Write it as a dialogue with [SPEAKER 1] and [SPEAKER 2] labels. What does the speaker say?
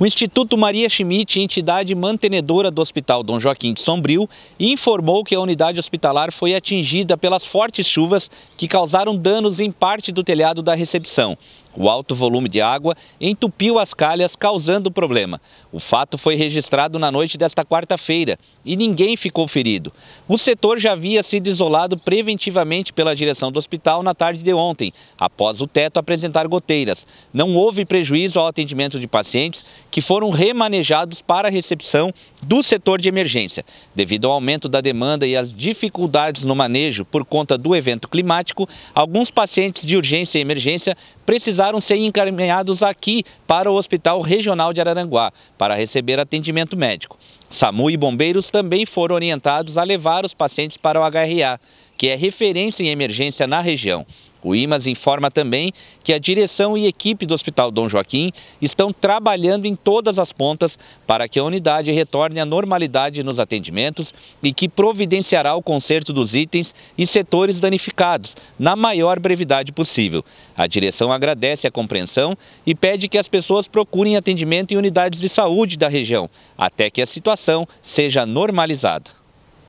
[SPEAKER 1] O Instituto Maria Schmidt, entidade mantenedora do Hospital Dom Joaquim de Sombrio, informou que a unidade hospitalar foi atingida pelas fortes chuvas que causaram danos em parte do telhado da recepção. O alto volume de água entupiu as calhas, causando o problema. O fato foi registrado na noite desta quarta-feira e ninguém ficou ferido. O setor já havia sido isolado preventivamente pela direção do hospital na tarde de ontem, após o teto apresentar goteiras. Não houve prejuízo ao atendimento de pacientes que foram remanejados para a recepção do setor de emergência. Devido ao aumento da demanda e às dificuldades no manejo por conta do evento climático, alguns pacientes de urgência e emergência precisaram precisaram ser encaminhados aqui para o Hospital Regional de Araranguá para receber atendimento médico. SAMU e bombeiros também foram orientados a levar os pacientes para o HRA, que é referência em emergência na região. O IMAS informa também que a direção e equipe do Hospital Dom Joaquim estão trabalhando em todas as pontas para que a unidade retorne à normalidade nos atendimentos e que providenciará o conserto dos itens e setores danificados na maior brevidade possível. A direção agradece a compreensão e pede que as pessoas procurem atendimento em unidades de saúde da região até que a situação seja normalizada.